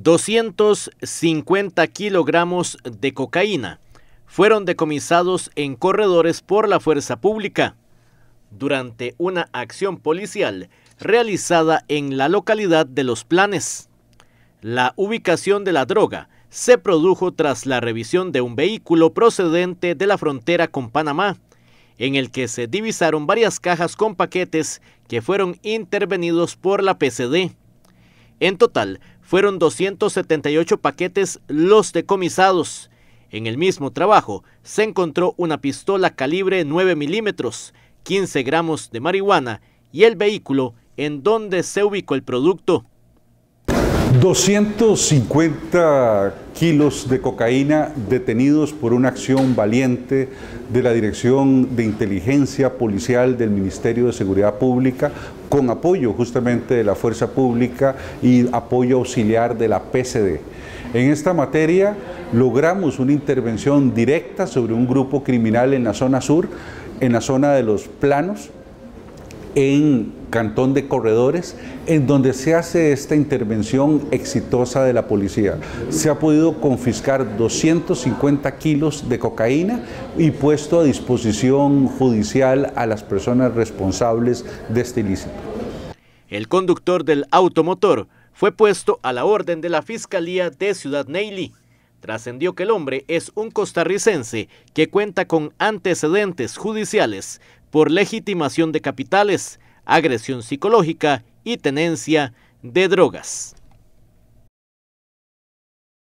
250 kilogramos de cocaína fueron decomisados en corredores por la fuerza pública durante una acción policial realizada en la localidad de Los Planes. La ubicación de la droga se produjo tras la revisión de un vehículo procedente de la frontera con Panamá, en el que se divisaron varias cajas con paquetes que fueron intervenidos por la PCD. En total, fueron 278 paquetes los decomisados. En el mismo trabajo se encontró una pistola calibre 9 milímetros, 15 gramos de marihuana y el vehículo en donde se ubicó el producto. 250 kilos de cocaína detenidos por una acción valiente de la Dirección de Inteligencia Policial del Ministerio de Seguridad Pública, con apoyo justamente de la Fuerza Pública y apoyo auxiliar de la PCD. En esta materia logramos una intervención directa sobre un grupo criminal en la zona sur, en la zona de los planos, en Cantón de Corredores, en donde se hace esta intervención exitosa de la policía. Se ha podido confiscar 250 kilos de cocaína y puesto a disposición judicial a las personas responsables de este ilícito. El conductor del automotor fue puesto a la orden de la Fiscalía de Ciudad Neily. Trascendió que el hombre es un costarricense que cuenta con antecedentes judiciales por legitimación de capitales, agresión psicológica y tenencia de drogas.